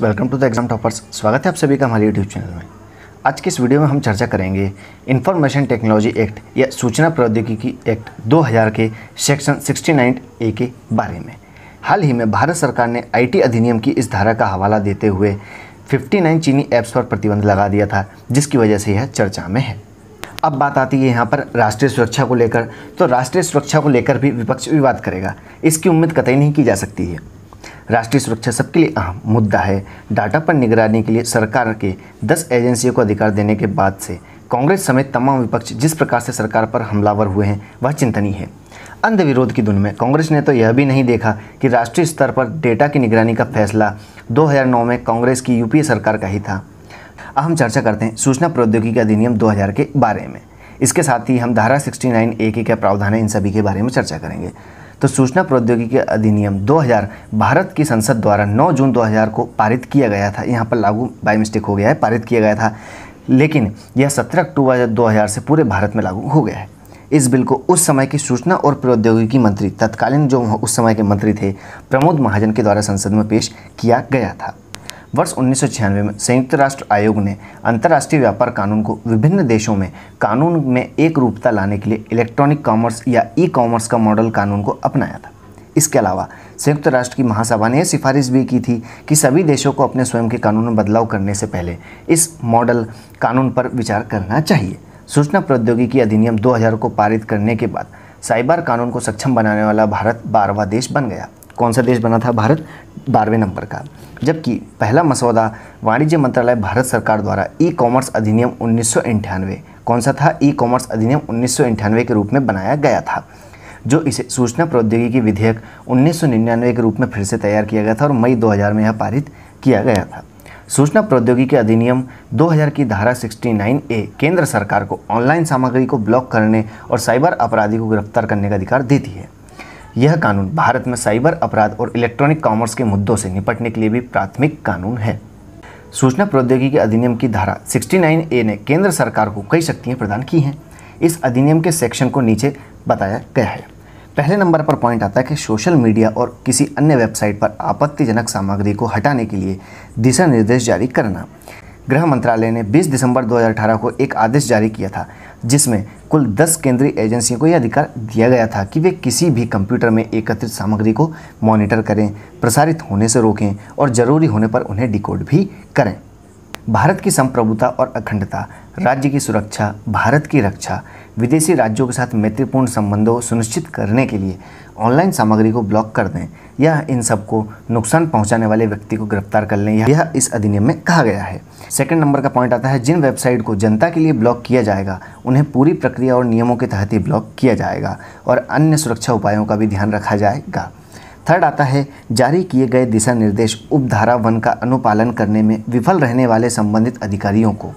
welcome to the exam toppers स्वागत है आप सभी का हमारे यूट्यूब चैनल में आज के इस वीडियो में हम चर्चा करेंगे इन्फॉर्मेशन टेक्नोलॉजी एक्ट या सूचना प्रौद्योगिकी एक्ट 2000 के सेक्शन 69 ए के बारे में हाल ही में भारत सरकार ने आईटी अधिनियम की इस धारा का हवाला देते हुए 59 चीनी ऐप्स पर प्रतिबंध लगा दिया था जिसकी वजह से यह चर्चा में है अब बात आती है यहाँ पर राष्ट्रीय सुरक्षा को लेकर तो राष्ट्रीय सुरक्षा को लेकर भी विपक्ष विवाद करेगा इसकी उम्मीद कतई नहीं की जा सकती है राष्ट्रीय सुरक्षा सबके लिए अहम मुद्दा है डाटा पर निगरानी के लिए सरकार के 10 एजेंसियों को अधिकार देने के बाद से कांग्रेस समेत तमाम विपक्ष जिस प्रकार से सरकार पर हमलावर हुए हैं वह चिंतनीय है अंधविरोध की धुन में कांग्रेस ने तो यह भी नहीं देखा कि राष्ट्रीय स्तर पर डेटा की निगरानी का फैसला दो में कांग्रेस की यूपीए सरकार का ही था अहम चर्चा करते हैं सूचना प्रौद्योगिकी अधिनियम दो के बारे में इसके साथ ही हम धारा सिक्सटी नाइन ए के क्या प्रावधान है इन सभी के बारे में चर्चा करेंगे तो सूचना प्रौद्योगिकी अधिनियम 2000 भारत की संसद द्वारा 9 जून 2000 को पारित किया गया था यहाँ पर लागू बाई मिस्टेक हो गया है पारित किया गया था लेकिन यह 17 अक्टूबर 2000 से पूरे भारत में लागू हो गया है इस बिल को उस समय की सूचना और प्रौद्योगिकी मंत्री तत्कालीन जो उस समय के मंत्री थे प्रमोद महाजन के द्वारा संसद में पेश किया गया था वर्ष उन्नीस में संयुक्त राष्ट्र आयोग ने अंतर्राष्ट्रीय व्यापार कानून को विभिन्न देशों में कानून में एक रूपता लाने के लिए इलेक्ट्रॉनिक कॉमर्स या ई कॉमर्स का मॉडल कानून को अपनाया था इसके अलावा संयुक्त राष्ट्र की महासभा ने यह सिफारिश भी की थी कि सभी देशों को अपने स्वयं के कानून में बदलाव करने से पहले इस मॉडल कानून पर विचार करना चाहिए सूचना प्रौद्योगिकी अधिनियम 2000 को पारित करने के बाद साइबर कानून को सक्षम बनाने वाला भारत बारवा देश बन गया कौन सा देश बना था भारत बारहवें नंबर का जबकि पहला मसौदा वाणिज्य मंत्रालय भारत सरकार द्वारा ई कॉमर्स अधिनियम उन्नीस कौन सा था ई कॉमर्स अधिनियम उन्नीस के रूप में बनाया गया था जो इसे सूचना प्रौद्योगिकी विधेयक उन्नीस के रूप में फिर से तैयार किया गया था और मई 2000 में यह पारित किया गया था सूचना प्रौद्योगिकी अधिनियम 2000 की धारा 69 ए केंद्र सरकार को ऑनलाइन सामग्री को ब्लॉक करने और साइबर अपराधी को गिरफ्तार करने का अधिकार देती है यह कानून भारत में साइबर अपराध और इलेक्ट्रॉनिक कॉमर्स के मुद्दों से निपटने के लिए भी प्राथमिक कानून है सूचना प्रौद्योगिकी अधिनियम की धारा 69 ए ने केंद्र सरकार को कई शक्तियाँ प्रदान की हैं इस अधिनियम के सेक्शन को नीचे बताया गया है पहले नंबर पर पॉइंट आता है कि सोशल मीडिया और किसी अन्य वेबसाइट पर आपत्तिजनक सामग्री को हटाने के लिए दिशा निर्देश जारी करना गृह मंत्रालय ने 20 दिसंबर 2018 को एक आदेश जारी किया था जिसमें कुल 10 केंद्रीय एजेंसियों को यह अधिकार दिया गया था कि वे किसी भी कंप्यूटर में एकत्रित सामग्री को मॉनिटर करें प्रसारित होने से रोकें और ज़रूरी होने पर उन्हें डिकोड भी करें भारत की संप्रभुता और अखंडता राज्य की सुरक्षा भारत की रक्षा विदेशी राज्यों के साथ मैत्रीपूर्ण संबंधों सुनिश्चित करने के लिए ऑनलाइन सामग्री को ब्लॉक कर दें यह इन सबको नुकसान पहुंचाने वाले व्यक्ति को गिरफ्तार कर लें यह इस अधिनियम में कहा गया है सेकंड नंबर का पॉइंट आता है जिन वेबसाइट को जनता के लिए ब्लॉक किया जाएगा उन्हें पूरी प्रक्रिया और नियमों के तहत ही ब्लॉक किया जाएगा और अन्य सुरक्षा उपायों का भी ध्यान रखा जाएगा थर्ड आता है जारी किए गए दिशा निर्देश उपधारा वन का अनुपालन करने में विफल रहने वाले संबंधित अधिकारियों को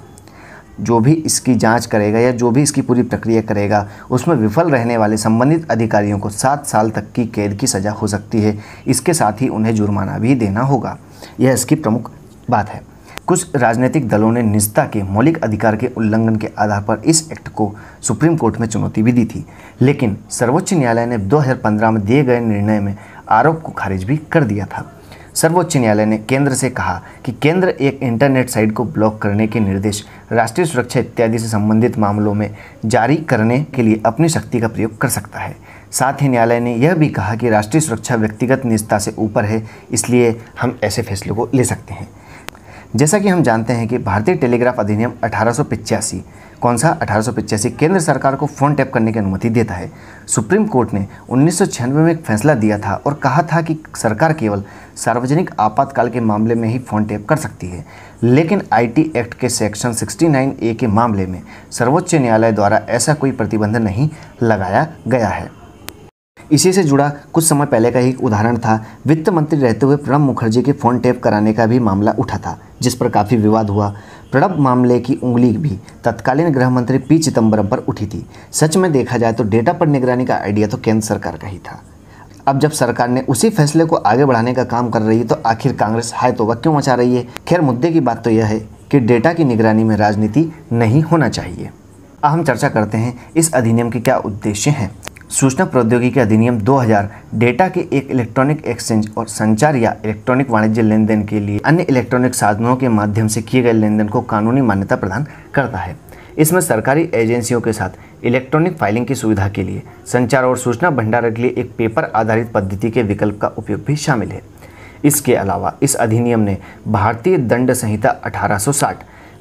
जो भी इसकी जांच करेगा या जो भी इसकी पूरी प्रक्रिया करेगा उसमें विफल रहने वाले संबंधित अधिकारियों को सात साल तक की कैद की सज़ा हो सकती है इसके साथ ही उन्हें जुर्माना भी देना होगा यह इसकी प्रमुख बात है कुछ राजनीतिक दलों ने निजता के मौलिक अधिकार के उल्लंघन के आधार पर इस एक्ट को सुप्रीम कोर्ट में चुनौती भी दी थी लेकिन सर्वोच्च न्यायालय ने 2015 में दिए गए निर्णय में आरोप को खारिज भी कर दिया था सर्वोच्च न्यायालय ने केंद्र से कहा कि केंद्र एक इंटरनेट साइट को ब्लॉक करने के निर्देश राष्ट्रीय सुरक्षा इत्यादि से संबंधित मामलों में जारी करने के लिए अपनी शक्ति का प्रयोग कर सकता है साथ ही न्यायालय ने यह भी कहा कि राष्ट्रीय सुरक्षा व्यक्तिगत निजता से ऊपर है इसलिए हम ऐसे फैसले को ले सकते हैं जैसा कि हम जानते हैं कि भारतीय टेलीग्राफ अधिनियम अठारह कौन सा अठारह केंद्र सरकार को फ़ोन टैप करने की अनुमति देता है सुप्रीम कोर्ट ने उन्नीस में एक फैसला दिया था और कहा था कि सरकार केवल सार्वजनिक आपातकाल के मामले में ही फ़ोन टैप कर सकती है लेकिन आईटी एक्ट के सेक्शन 69 ए के मामले में सर्वोच्च न्यायालय द्वारा ऐसा कोई प्रतिबंध नहीं लगाया गया है इसी से जुड़ा कुछ समय पहले का एक उदाहरण था वित्त मंत्री रहते हुए प्रणब मुखर्जी के फ़ोन टैप कराने का भी मामला उठा था जिस पर काफ़ी विवाद हुआ प्रणब मामले की उंगली भी तत्कालीन गृह मंत्री पी चिदम्बरम पर उठी थी सच में देखा जाए तो डेटा पर निगरानी का आइडिया तो केंद्र सरकार का ही था अब जब सरकार ने उसी फैसले को आगे बढ़ाने का काम कर रही है तो आखिर कांग्रेस हाय तो क्यों मचा रही है खैर मुद्दे की बात तो यह है कि डेटा की निगरानी में राजनीति नहीं होना चाहिए अब हम चर्चा करते हैं इस अधिनियम के क्या उद्देश्य हैं सूचना प्रौद्योगिकी अधिनियम 2000 डेटा के एक इलेक्ट्रॉनिक एक्सचेंज और संचार या इलेक्ट्रॉनिक वाणिज्य लेन देन के लिए अन्य इलेक्ट्रॉनिक साधनों के माध्यम से किए गए लेन देन को कानूनी मान्यता प्रदान करता है इसमें सरकारी एजेंसियों के साथ इलेक्ट्रॉनिक फाइलिंग की सुविधा के लिए संचार और सूचना भंडारण के लिए एक पेपर आधारित पद्धति के विकल्प का उपयोग भी शामिल है इसके अलावा इस अधिनियम ने भारतीय दंड संहिता अठारह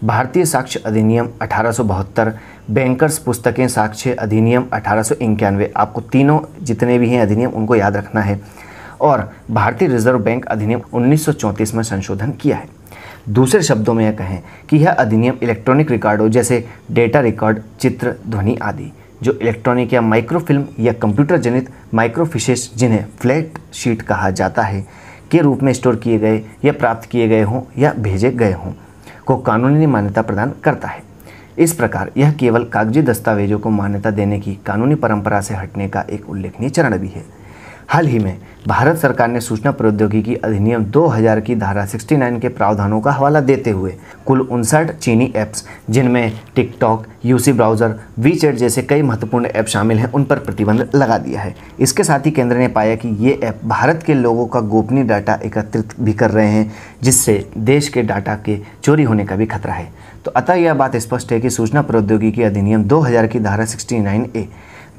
भारतीय साक्ष्य अधिनियम अठारह बैंकर्स पुस्तकें साक्ष्य अधिनियम अठारह आपको तीनों जितने भी हैं अधिनियम उनको याद रखना है और भारतीय रिजर्व बैंक अधिनियम 1934 में संशोधन किया है दूसरे शब्दों में यह कहें कि यह अधिनियम इलेक्ट्रॉनिक रिकॉर्डों जैसे डेटा रिकॉर्ड चित्र ध्वनि आदि जो इलेक्ट्रॉनिक या माइक्रोफिल्म या कंप्यूटर जनित माइक्रोफिशेस जिन्हें फ्लैट शीट कहा जाता है के रूप में स्टोर किए गए या प्राप्त किए गए हों या भेजे गए हों को कानूनी मान्यता प्रदान करता है इस प्रकार यह केवल कागजी दस्तावेजों को मान्यता देने की कानूनी परंपरा से हटने का एक उल्लेखनीय चरण भी है हाल ही में भारत सरकार ने सूचना प्रौद्योगिकी अधिनियम 2000 की धारा 69 के प्रावधानों का हवाला देते हुए कुल उनसठ चीनी ऐप्स जिनमें टिकटॉक यूसी ब्राउज़र वीचैट जैसे कई महत्वपूर्ण ऐप शामिल हैं उन पर प्रतिबंध लगा दिया है इसके साथ ही केंद्र ने पाया कि ये ऐप भारत के लोगों का गोपनीय डाटा एकत्रित भी कर रहे हैं जिससे देश के डाटा के चोरी होने का भी खतरा है तो अतः यह बात स्पष्ट है कि सूचना प्रौद्योगिकी अधिनियम दो की धारा सिक्सटी ए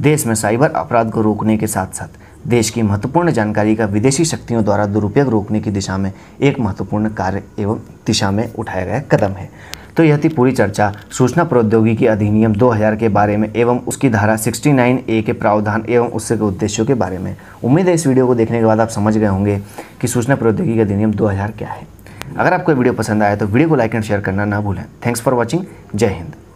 देश में साइबर अपराध को रोकने के साथ साथ देश की महत्वपूर्ण जानकारी का विदेशी शक्तियों द्वारा दुरुपयोग रोकने की दिशा में एक महत्वपूर्ण कार्य एवं दिशा में उठाया गया कदम है तो यह थी पूरी चर्चा सूचना प्रौद्योगिकी अधिनियम 2000 के बारे में एवं उसकी धारा 69 ए के प्रावधान एवं उससे के उद्देश्यों के बारे में उम्मीद है इस वीडियो को देखने के बाद आप समझ गए होंगे कि सूचना प्रौद्योगिकी अधिनियम 2000 क्या है अगर आपको वीडियो पसंद आया तो वीडियो को लाइक एंड शेयर करना ना भूलें थैंक्स फॉर वॉचिंग जय हिंद